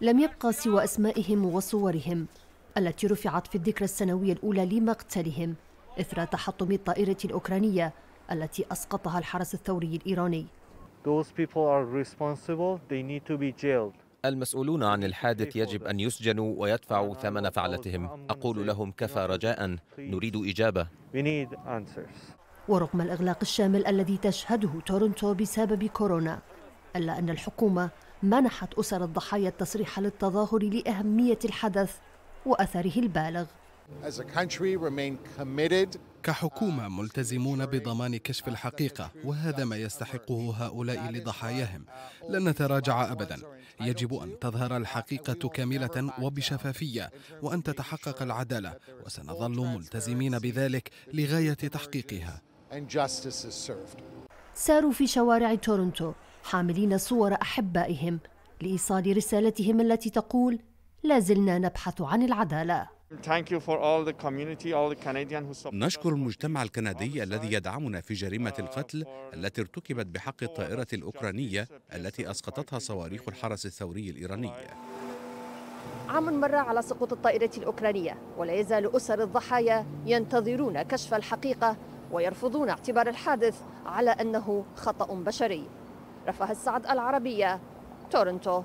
لم يبقى سوى أسمائهم وصورهم التي رفعت في الذكرى السنوية الأولى لمقتلهم إثر تحطم الطائرة الأوكرانية التي أسقطها الحرس الثوري الإيراني المسؤولون عن الحادث يجب أن يسجنوا ويدفعوا ثمن فعلتهم أقول لهم كفى رجاء نريد إجابة ورغم الإغلاق الشامل الذي تشهده تورنتو بسبب كورونا إلا أن الحكومة منحت أسر الضحايا التصريح للتظاهر لأهمية الحدث وأثره البالغ كحكومة ملتزمون بضمان كشف الحقيقة وهذا ما يستحقه هؤلاء لضحاياهم لن نتراجع أبدا يجب أن تظهر الحقيقة كاملة وبشفافية وأن تتحقق العدالة وسنظل ملتزمين بذلك لغاية تحقيقها ساروا في شوارع تورونتو حاملين صور أحبائهم لإيصال رسالتهم التي تقول لا زلنا نبحث عن العدالة نشكر المجتمع الكندي الذي يدعمنا في جريمة القتل التي ارتكبت بحق الطائرة الأوكرانية التي أسقطتها صواريخ الحرس الثوري الإيراني عام مر على سقوط الطائرة الأوكرانية ولا يزال أسر الضحايا ينتظرون كشف الحقيقة ويرفضون اعتبار الحادث على أنه خطأ بشري رفاه السعد العربية تورنتو